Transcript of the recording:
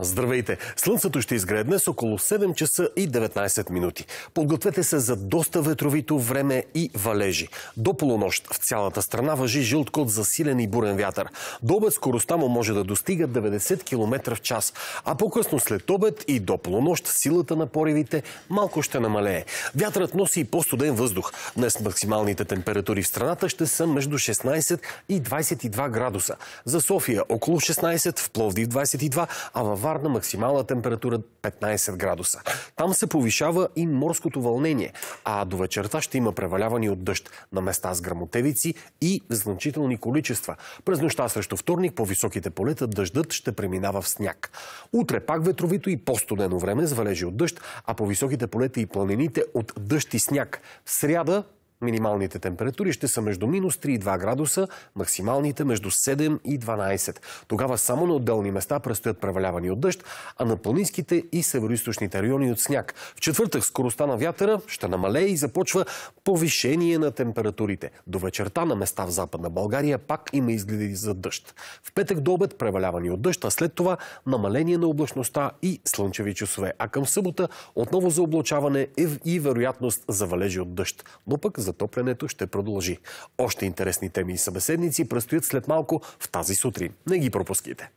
Здравейте! Слънцето ще изгрее днес около 7 часа и 19 минути. Подгответе се за доста ветровито време и валежи. До полунощ в цялата страна въжи жълт код за силен и бурен вятър. До обед скоростта му може да достига 90 км в час, а по-късно след обед и до полунощ силата на поривите малко ще намалее. Вятърът носи и по-студен въздух. Днес максималните температури в страната ще са между 16 и 22 градуса. За София около 16, в Пловдив 22, а във Варна максимална температура 15 градуса. Там се повишава и морското вълнение, а до вечерта ще има превалявани от дъжд на места с грамотевици и значителни количества. През нощта срещу вторник по високите полета дъждът ще преминава в сняг. Утре пак ветровито и по-студено време с валежи от дъжд, а по високите полета и планините от дъжд и сняг. В сряда Минималните температури ще са между минус 3 и 2 градуса, максималните между 7 и 12. Тогава само на отделни места предстоят превалявани от дъжд, а на планинските и североисточните райони от сняг. В четвъртък скоростта на вятъра ще намалее и започва повишение на температурите. До вечерта на места в Западна България пак има изгледи за дъжд. В петък до обед превалявани от дъжд, а след това намаление на облачността и слънчеви часове. А към събота отново за облачаване е и вероятност за валежи от дъжд. Но пък за затоплянето ще продължи. Още интересни теми и събеседници предстоят след малко в тази сутрин. Не ги пропускайте!